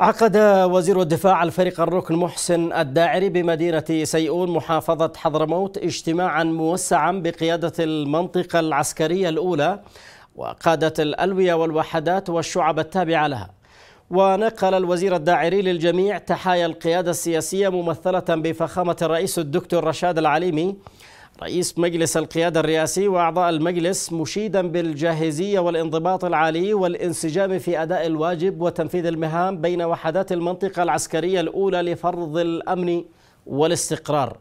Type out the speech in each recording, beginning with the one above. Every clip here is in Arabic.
عقد وزير الدفاع الفريق الركن محسن الداعري بمدينة سيئون محافظة حضرموت اجتماعا موسعا بقيادة المنطقة العسكرية الأولى وقادة الألوية والوحدات والشعب التابعة لها ونقل الوزير الداعري للجميع تحايا القيادة السياسية ممثلة بفخامة الرئيس الدكتور رشاد العليمي رئيس مجلس القيادة الرئاسي وأعضاء المجلس مشيدا بالجاهزية والانضباط العالي والانسجام في أداء الواجب وتنفيذ المهام بين وحدات المنطقة العسكرية الأولى لفرض الأمن والاستقرار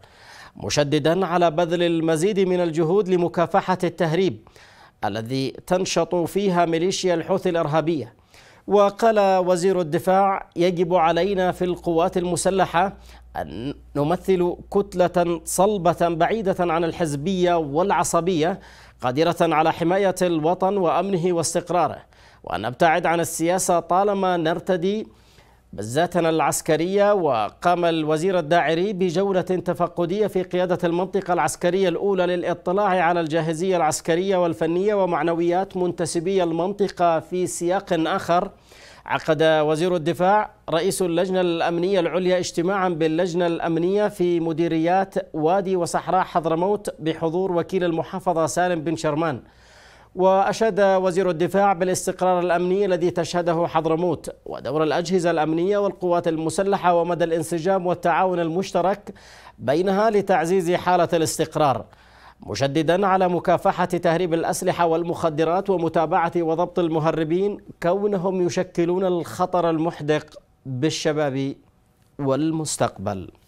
مشددا على بذل المزيد من الجهود لمكافحة التهريب الذي تنشط فيها ميليشيا الحوثي الإرهابية وقال وزير الدفاع يجب علينا في القوات المسلحه أن نمثل كتلة صلبة بعيدة عن الحزبية والعصبية قادرة على حماية الوطن وأمنه واستقراره وأن نبتعد عن السياسة طالما نرتدي بزاتنا العسكرية وقام الوزير الداعري بجولة تفقدية في قيادة المنطقة العسكرية الأولى للاطلاع على الجاهزية العسكرية والفنية ومعنويات منتسبي المنطقة في سياق آخر عقد وزير الدفاع رئيس اللجنة الأمنية العليا اجتماعا باللجنة الأمنية في مديريات وادي وصحراء حضرموت بحضور وكيل المحافظة سالم بن شرمان وأشاد وزير الدفاع بالاستقرار الأمني الذي تشهده حضرموت ودور الأجهزة الأمنية والقوات المسلحة ومدى الانسجام والتعاون المشترك بينها لتعزيز حالة الاستقرار مشددا على مكافحة تهريب الأسلحة والمخدرات ومتابعة وضبط المهربين كونهم يشكلون الخطر المحدق بالشباب والمستقبل